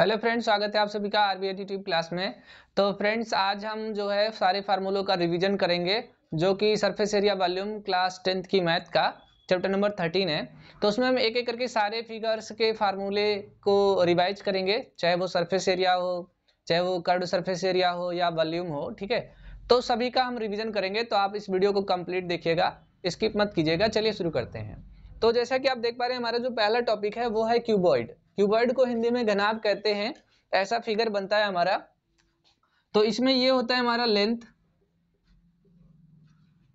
hello friends स्वागत है आप सभी का आरबीआई ट्यूब क्लास में तो फ्रेंड्स आज हम जो है सारे फार्मूलों का रिवीजन करेंगे जो कि surface area volume class tenth की मैथ का चैप्टर नंबर थर्टीन है तो उसमें हम एक एक करके सारे फिगर्स के फार्मूले को रिवाइज करेंगे चाहे वो सरफेस एरिया हो चाहे वो कर्ड सर्फेस एरिया हो या वॉल्यूम हो ठीक है तो सभी का हम रिविजन करेंगे तो आप इस वीडियो को कम्प्लीट देखिएगा स्किप मत कीजिएगा चलिए शुरू करते हैं तो जैसा कि आप देख पा रहे हैं हमारा जो पहला टॉपिक है वो है क्यूबॉइड क्यूबर्ड को हिंदी में घनाभ कहते हैं ऐसा फिगर बनता है हमारा तो इसमें ये होता है हमारा लेंथ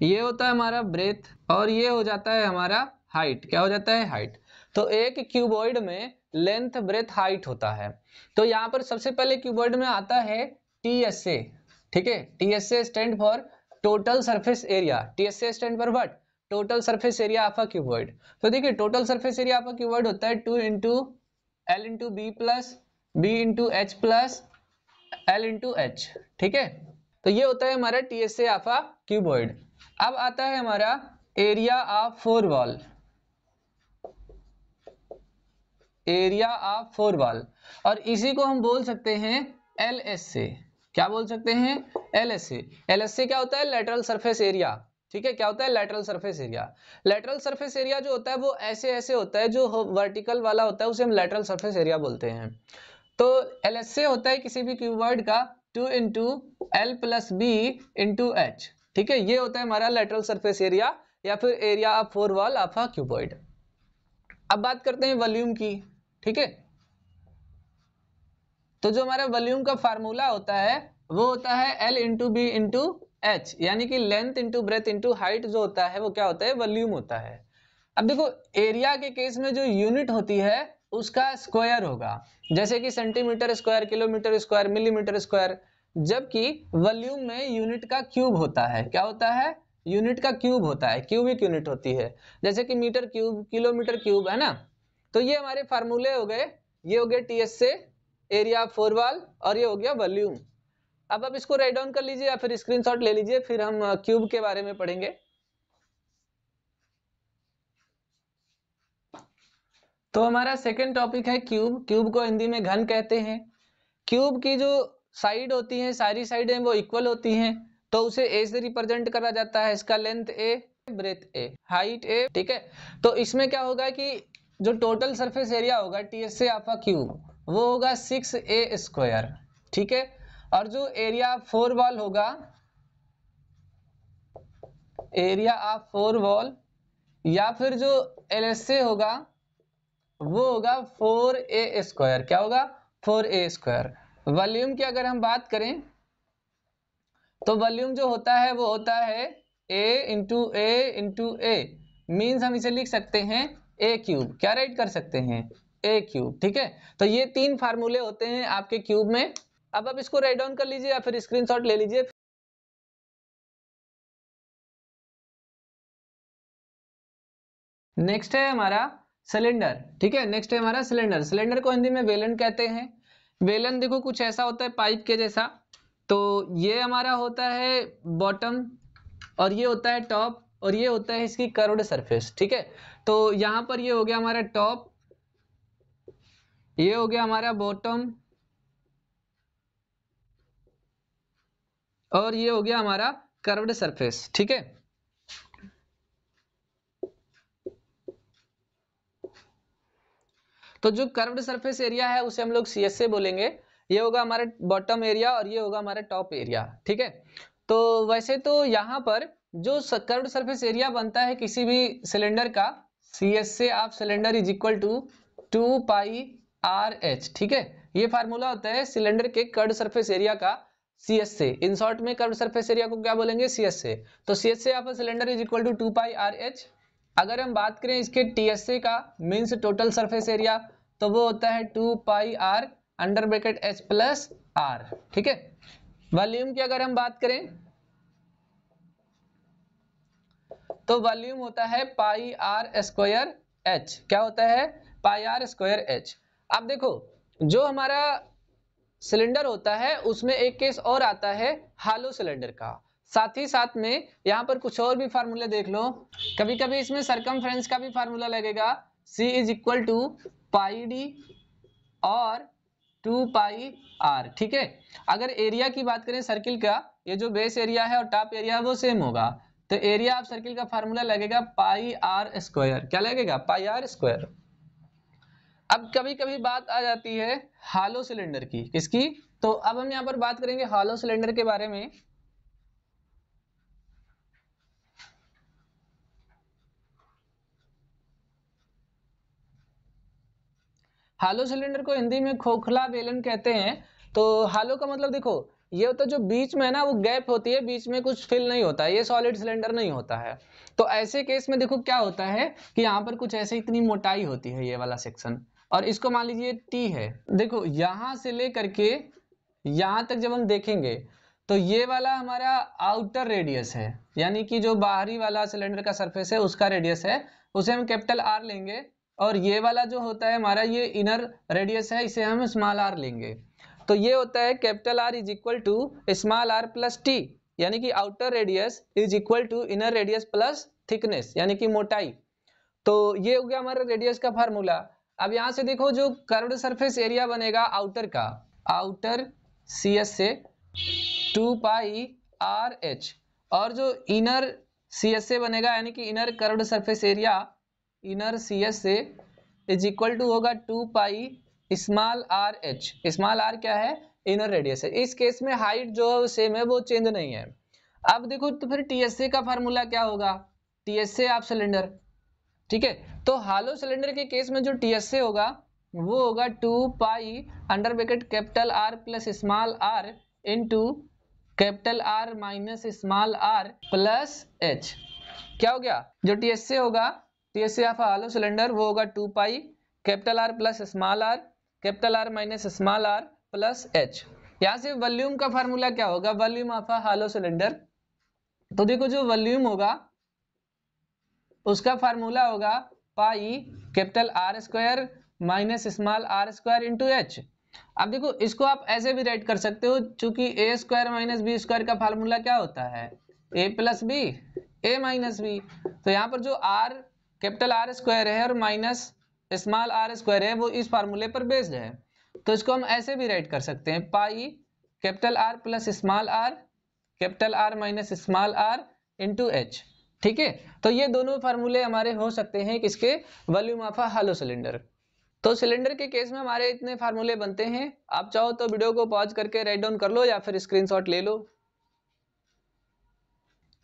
ये होता है हमारा ब्रेथ और ये हो जाता है हमारा हाइट क्या हो जाता है हाइट तो एक क्यूबॉइड में लेंथ ब्रेथ हाइट होता है तो यहां पर सबसे पहले क्यूबॉइड में आता है टी एस ए ठीक है T S A stand for total surface area T S A stand for what total surface area of a cuboid तो देखिए total surface area of a cuboid होता है two into L into B plus B into H plus L into H ठीक है तो ये होता है हमारा टी एस एफा क्यूबॉइड अब आता है हमारा area of four wall area of four wall और इसी को हम बोल सकते हैं एल एस ए क्या बोल सकते हैं L S A L S A क्या होता है लेटरल सरफेस एरिया ठीक है क्या होता है lateral surface area lateral surface area जो होता है वो ऐसे ऐसे होता है जो वर्टिकल वाला होता है उसे हम लेटरल सरफेस एरिया बोलते हैं तो एल होता है किसी भी क्यूबर्ड का two into L plus B into H ठीक है ये होता है हमारा लेटरल सरफेस एरिया या फिर area of four wall of a cuboid अब बात करते हैं वॉल्यूम की ठीक है तो जो हमारा वॉल्यूम का फार्मूला होता है वो होता है L into B into H यानी कि length into breadth into height जो होता है वो क्या होता है वॉल्यूम होता है अब देखो एरिया के केस में जो यूनिट होती है उसका स्क्वायर होगा जैसे कि centimetre square kilometre square millimetre square जबकि वॉल्यूम में यूनिट का क्यूब होता है क्या होता है यूनिट का क्यूब होता है क्यूबिक यूनिट होती है जैसे कि मीटर क्यूब किलोमीटर क्यूब है ना तो ये हमारे फार्मूले हो गए ये हो गए टी एस से एरिया फोर वाल और ये हो गया वॉल्यूम अब आप इसको राइट डाउन कर लीजिए या फिर स्क्रीनशॉट ले लीजिए फिर हम क्यूब के बारे में पढ़ेंगे तो हमारा सेकंड टॉपिक है क्यूब क्यूब को हिंदी में घन कहते हैं क्यूब की जो साइड होती है सारी साइडें वो इक्वल होती हैं तो उसे ए से रिप्रेजेंट करा जाता है इसका length A breadth A height A ठीक है तो इसमें क्या होगा कि जो टोटल सरफेस एरिया होगा टी एस से आपका क्यूब वो होगा सिक्स ए स्क्वायर ठीक है और जो एरिया फोर वॉल होगा एरिया ऑफ फोर वॉल या फिर जो एल होगा वो होगा फोर ए स्क्वायर क्या होगा फोर ए स्क्वायर वॉल्यूम की अगर हम बात करें तो वॉल्यूम जो होता है वो होता है A into A into A means हम इसे लिख सकते हैं ए क्यूब क्या राइट कर सकते हैं ए क्यूब ठीक है तो ये तीन फार्मूले होते हैं आपके क्यूब में अब आप इसको राइट डाउन कर लीजिए या फिर स्क्रीनशॉट ले लीजिए नेक्स्ट है हमारा सिलेंडर ठीक है नेक्स्ट है हमारा सिलेंडर सिलेंडर को हिंदी में वेलन कहते हैं वेलन देखो कुछ ऐसा होता है पाइप के जैसा तो ये हमारा होता है बॉटम और ये होता है टॉप और ये होता है इसकी कर्व्ड सरफेस ठीक है तो यहां पर ये हो गया हमारा टॉप ये हो गया हमारा बॉटम और ये हो गया हमारा कर्व्ड सरफेस ठीक है तो जो कर्व्ड सरफेस एरिया है उसे हम लोग सी बोलेंगे ये होगा हमारा बॉटम एरिया और ये होगा हमारा टॉप एरिया ठीक है तो वैसे तो यहां पर जो कर्व्ड सरफेस एरिया बनता है किसी भी सिलेंडर का C S cylinder is equal to two pi R H ठीक है ये फार्मूला होता है सिलेंडर के कर्ड सरफेस एरिया का C S A in short में कर्व सरफेस एरिया को क्या बोलेंगे सी एस से तो C S A of cylinder is equal to two pi R H अगर हम बात करें इसके टी एस से का मीन्स टोटल सरफेस एरिया तो वो होता है two pi R under bracket H plus R ठीक है वॉल्यूम की अगर हम बात करें तो वॉल्यूम होता है पाई आर स्क्वायर एच क्या होता है पाई आर स्क्वायर एच अब देखो जो हमारा सिलेंडर होता है उसमें एक केस और आता है हालो सिलेंडर का साथ ही साथ में यहाँ पर कुछ और भी फार्मूला देख लो कभी कभी इसमें सरकम का भी फार्मूला लगेगा C is equal to pi D और टू पाई आर ठीक है अगर एरिया की बात करें सर्किल का ये जो बेस एरिया है और टॉप एरिया है वो सेम होगा तो एरिया ऑफ सर्किल का फार्मूला लगेगा पाई आर स्क्वायर क्या लगेगा पाई आर स्क्वायर अब कभी कभी बात आ जाती है हालो सिलेंडर की किसकी तो अब हम यहां पर बात करेंगे हालो सिलेंडर के बारे में हालो सिलेंडर को हिंदी में खोखला बेलन कहते हैं तो हालो का मतलब देखो ये होता तो जो बीच में है ना वो गैप होती है बीच में कुछ फिल नहीं होता ये सॉलिड सिलेंडर नहीं होता है तो ऐसे केस में देखो क्या होता है कि यहाँ पर कुछ ऐसे इतनी मोटाई होती है ये वाला सेक्शन और इसको मान लीजिए टी है देखो यहां से लेकर के यहां तक जब हम देखेंगे तो ये वाला हमारा आउटर रेडियस है यानी कि जो बाहरी वाला सिलेंडर का सरफेस है उसका रेडियस है उसे हम कैपिटल आर लेंगे और ये वाला जो होता है हमारा ये इनर रेडियस है इसे हम स्मॉल आर लेंगे तो ये होता है capital R is equal to small R plus T यानी कि outer radius is equal to inner radius plus thickness यानी कि मोटाई तो ये हो गया हमारा रेडियस का फार्मूला अब यहां से देखो जो कर्व सरफेस एरिया बनेगा आउटर का outer C S A two pi R H और जो इनर सी एस से बनेगा यानी कि inner curve surface area inner C S A is equal to होगा two pi small R H small R क्या है inner radius है इस केस में हाइट जो है सेम है वो चेंज नहीं है अब देखो तो फिर टी एस ए का फार्मूला क्या होगा टी एस ए आप सिलेंडर ठीक है तो हालो सिलेंडर के केस में जो टी एस ए होगा वो होगा two pi under bracket capital R plus small R in capital R minus small R plus H क्या हो गया जो टी एस ए होगा T S A of hollow cylinder वो होगा two pi capital R plus small R capital R minus small R plus H यहाँ से volume का फार्मूला क्या होगा वॉल्यूम ऑफ हालो सिलेंडर तो देखो जो वॉल्यूम होगा उसका फार्मूला होगा pi capital R square minus small R square into H अब देखो इसको आप ऐसे भी राइट कर सकते हो चूंकि A square minus B square का फार्मूला क्या होता है A plus B A minus B तो यहाँ पर जो आर कैपिटल आर स्क्वायर है और माइनस स्मॉल आर स्क्वायर है वो इस फार्मूले पर बेस्ड है तो इसको हम ऐसे भी राइट कर सकते हैं pi capital R plus small R capital R minus small R into H ठीक है तो ये दोनों फार्मूले हमारे हो सकते हैं किसके volume of a hollow cylinder तो सिलेंडर के केस में हमारे इतने फार्मूले बनते हैं आप चाहो तो वीडियो को पॉज करके राइट डाउन कर लो या फिर स्क्रीनशॉट ले लो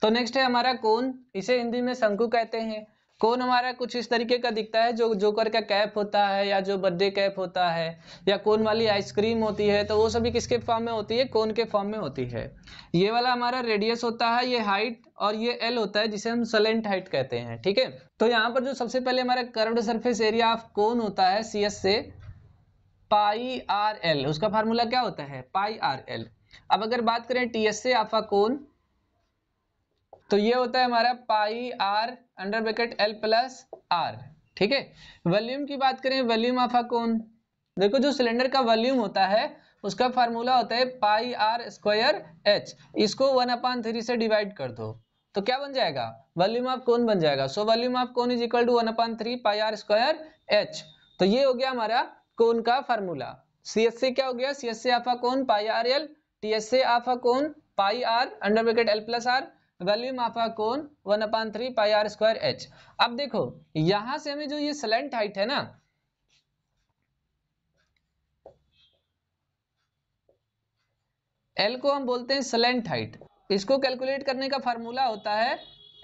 तो नेक्स्ट है हमारा कोन इसे हिंदी में शंकु कहते हैं कौन हमारा कुछ इस तरीके का दिखता है जो जोकर का कैप होता है या जो बर्थडे कैप होता है या कोन वाली आइसक्रीम होती है तो वो सभी किसके फॉर्म में होती है कौन के फॉर्म में होती है ये वाला हमारा रेडियस होता है ये हाइट और ये एल होता है जिसे हम सलेंट हाइट कहते हैं ठीक है तो यहाँ पर जो सबसे पहले हमारा कर्व्ड सरफेस एरिया ऑफ कौन होता है C S A pi R L उसका फार्मूला क्या होता है पाई आर एल अब अगर बात करें टी एस से आफा कोन तो ये होता है हमारा pi R under bracket L plus R ठीक है वॉल्यूम की बात करें वॉल्यूम ऑफ अ कौन देखो जो सिलेंडर का वॉल्यूम होता है उसका फार्मूला होता है पाई आर स्क्वायर एच इसको वन अपान थ्री से डिवाइड कर दो तो क्या बन जाएगा वॉल्यूम ऑफ कौन बन जाएगा so volume of cone is equal to one upon three pi R square H तो ये हो गया हमारा कौन का फार्मूला सी एस सी क्या हो गया C S C of a cone pi R L T S C of a cone pi R under bracket L plus R volume of आपका cone one upon three pi R square H अब देखो यहां से हमें जो ये सलेंट हाइट है ना एल को हम बोलते हैं सलेंट हाइट इसको कैलकुलेट करने का फार्मूला होता है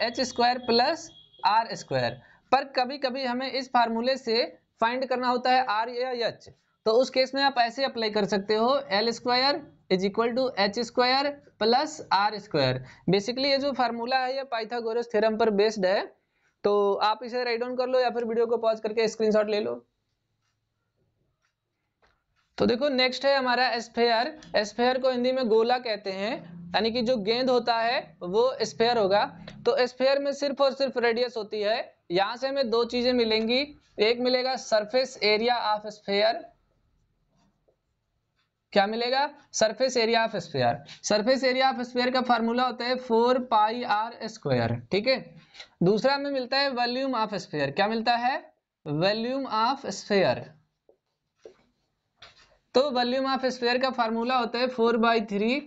H square plus R square पर कभी कभी हमें इस फार्मूले से फाइंड करना होता है आर या एच तो उस केस में आप ऐसे अप्लाई कर सकते हो L square is equal to H square plus R square basically ये जो फार्मूला है ये पाइथागोरस थ्योरम पर बेस्ड है तो आप इसे राइट डाउन कर लो या फिर वीडियो को पॉज करके स्क्रीनशॉट ले लो तो देखो नेक्स्ट है हमारा स्फेयर स्फेयर को हिंदी में गोला कहते हैं यानी कि जो गेंद होता है वो स्फेयर होगा तो स्फेयर में सिर्फ और सिर्फ रेडियस होती है यहां से हमें दो चीजें मिलेंगी एक मिलेगा सरफेस एरिया ऑफ स्फेयर क्या मिलेगा surface area of sphere surface area of sphere का फार्मूला होता है फोर पाई आर स्क्वायर ठीक है दूसरा हमें मिलता है वॉल्यूम ऑफ स्पेयर क्या मिलता है वॉल्यूम ऑफ स्पेयर तो वॉल्यूम ऑफ स्पेयर का फार्मूला होता है four by three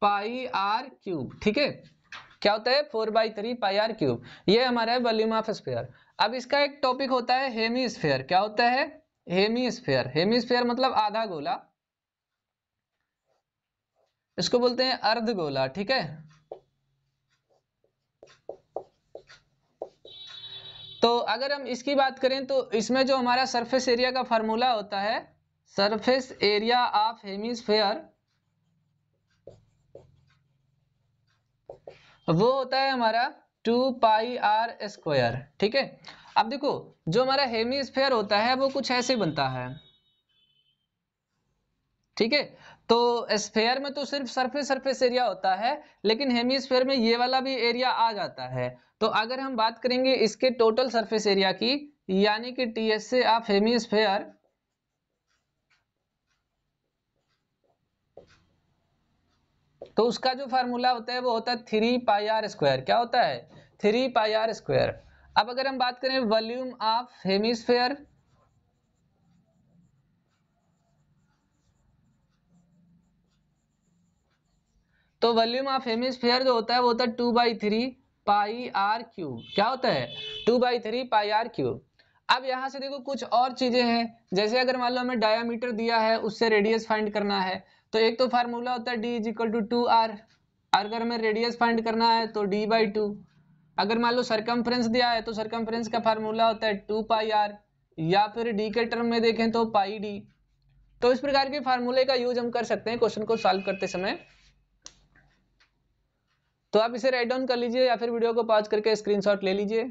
pi R cube ठीक है क्या होता है four by three pi R cube ये हमारा है वॉल्यूम ऑफ स्पेयर अब इसका एक टॉपिक होता है हेमी स्फेयर क्या होता है हेमी स्फेयर हेमी स्फेयर मतलब आधा गोला इसको बोलते हैं अर्धगोला ठीक है तो अगर हम इसकी बात करें तो इसमें जो हमारा सरफेस एरिया का फॉर्मूला होता है सरफेस एरिया ऑफ हेमिस्फेयर वो होता है हमारा टू पाई आर स्क्वायर ठीक है अब देखो जो हमारा हेमी होता है वो कुछ ऐसे बनता है ठीक है तो स्फेयर में तो सिर्फ सरफेस सरफेस एरिया होता है लेकिन हेमीस्फेयर में ये वाला भी एरिया आ जाता है तो अगर हम बात करेंगे इसके टोटल सरफेस एरिया की यानी कि टी एस से आप हेमीस्फेयर तो उसका जो फार्मूला होता है वो होता है थ्री पाई आर स्क्वायर क्या होता है थ्री पाई आर स्क्वायर अब अगर हम बात करें वॉल्यूम ऑफ हेमीस्फेयर तो वॉल्यूम ऑफ हेमिस्फेयर जो होता है वो होता है two by three pi R cube क्या होता है two by three pi R cube अब यहाँ से देखो कुछ और चीजें हैं जैसे अगर मान लो हमें डायामीटर दिया है उससे रेडियस फाइंड करना है तो एक तो फार्मूला होता है D is equal to two R अगर हमें रेडियस फाइंड करना है तो डी बाई टू अगर मान लो सरकमफ्रेंस दिया है तो सरकमफ्रेंस का फार्मूला होता है टू पाई आर या फिर डी के टर्म में देखें तो पाई डी तो इस प्रकार के फार्मूले का यूज हम कर सकते हैं क्वेश्चन को सॉल्व करते समय तो आप इसे राइट डाउन कर लीजिए या फिर वीडियो को पॉज करके स्क्रीनशॉट ले लीजिए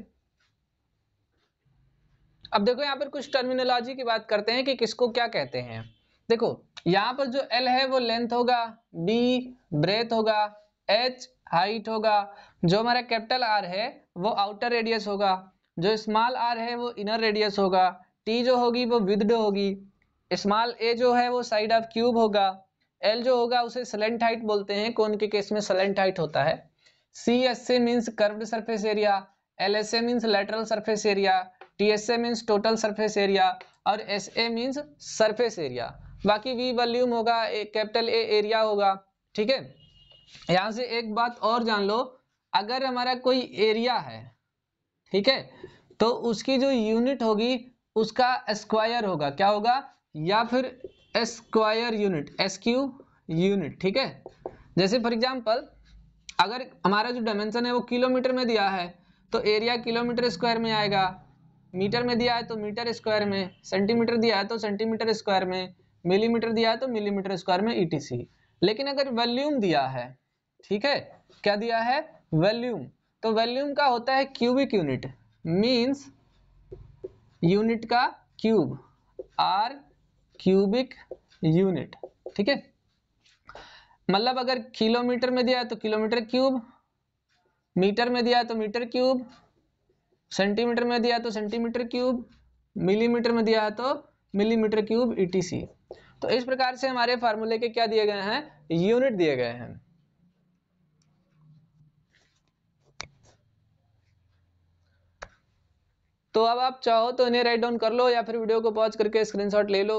अब देखो यहाँ पर कुछ टर्मिनोलॉजी की बात करते हैं कि किसको क्या कहते हैं देखो यहाँ पर जो एल है वो लेंथ होगा बी ब्रेथ होगा एच हाइट होगा जो हमारा कैपिटल आर है वो आउटर रेडियस होगा जो स्मॉल आर है वो इनर रेडियस होगा टी जो होगी वो विद होगी स्मॉल ए जो है वो साइड ऑफ क्यूब होगा एल जो होगा उसे सलेंट हाइट बोलते हैं कौन के केस में सलेंट हाइट होता है C S A means curved surface area L S A means lateral surface area T S A means total surface area और S A means surface area बाकी वी वॉल्यूम होगा कैपिटल ए एरिया होगा ठीक है यहां से एक बात और जान लो अगर हमारा कोई एरिया है ठीक है तो उसकी जो यूनिट होगी उसका स्क्वायर होगा क्या होगा या फिर square unit S Q unit ठीक है जैसे फॉर एग्जाम्पल अगर हमारा जो डायमेंशन है वो किलोमीटर में दिया है तो एरिया किलोमीटर स्क्वायर में आएगा मीटर में दिया है तो मीटर स्क्वायर में सेंटीमीटर दिया है तो सेंटीमीटर स्क्वायर में मिलीमीटर दिया है तो मिलीमीटर स्क्वायर में ई e लेकिन अगर वॉल्यूम दिया है ठीक है क्या दिया है वॉल्यूम तो वॉल्यूम का होता है क्यूबिक यूनिट मीन्स यूनिट का क्यूब आर क्यूबिक यूनिट ठीक है मतलब अगर किलोमीटर में दिया है तो किलोमीटर क्यूब मीटर में दिया है तो मीटर क्यूब सेंटीमीटर में दिया तो सेंटीमीटर क्यूब मिलीमीटर में दिया है तो मिलीमीटर क्यूब ईटीसी e तो इस प्रकार से हमारे फार्मूले के क्या दिए गए हैं यूनिट दिए गए हैं तो अब आप चाहो तो इन्हें राइट डाउन कर लो या फिर वीडियो को पॉज करके स्क्रीनशॉट ले लो